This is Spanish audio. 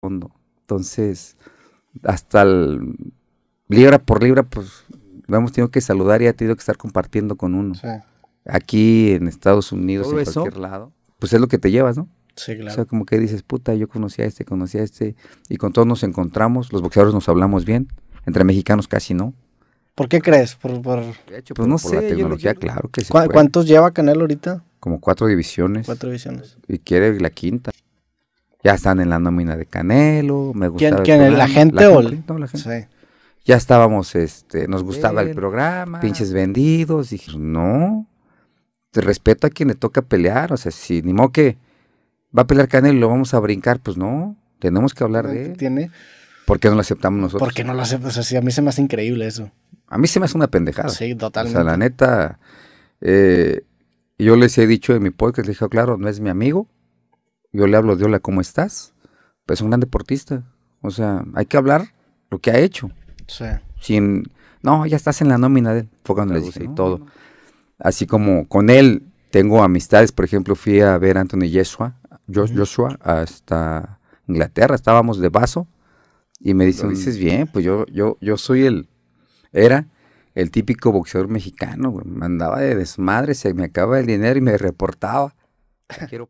fondo. Entonces, hasta el, libra por libra, pues lo hemos tenido que saludar y ha tenido que estar compartiendo con uno. Aquí en Estados Unidos, en cualquier lado, pues es lo que te llevas, ¿no? Sí, claro. O sea, como que dices, puta, yo conocí a este, conocí a este, y con todos nos encontramos, los boxeadores nos hablamos bien, entre mexicanos casi no. ¿Por qué crees? Por, pues no sé, la tecnología, claro que sí. ¿Cuántos lleva Canelo ahorita? Como cuatro divisiones. Cuatro divisiones. Y quiere la quinta. Ya están en la nómina de Canelo, me gustaba. ¿Quién, la gente Sí. Ya estábamos, este, nos gustaba el, programa. Pinches vendidos, dije, no, respeto a quien le toca pelear, o sea, si ni modo va a pelear Canelo, y lo vamos a brincar, pues no, tenemos que hablar de él. Tiene... ¿Por qué no lo aceptamos nosotros? ¿Por qué no lo aceptas? así a mí se me hace increíble eso. A mí se me hace una pendejada. Sí, totalmente. O sea, la neta, eh, yo les he dicho en mi podcast, les dije, claro, no es mi amigo, yo le hablo de hola, ¿cómo estás? Pues es un gran deportista. O sea, hay que hablar lo que ha hecho. Sí. Sin, no, ya estás en la nómina de él. Fue cuando y todo. Así como con él tengo amistades. Por ejemplo, fui a ver a Anthony Joshua, Joshua hasta Inglaterra. Estábamos de vaso. Y me dice, dices bien, pues yo, yo, yo soy el, era el típico boxeador mexicano, Me andaba de desmadre, se me acaba el dinero y me reportaba. Quiero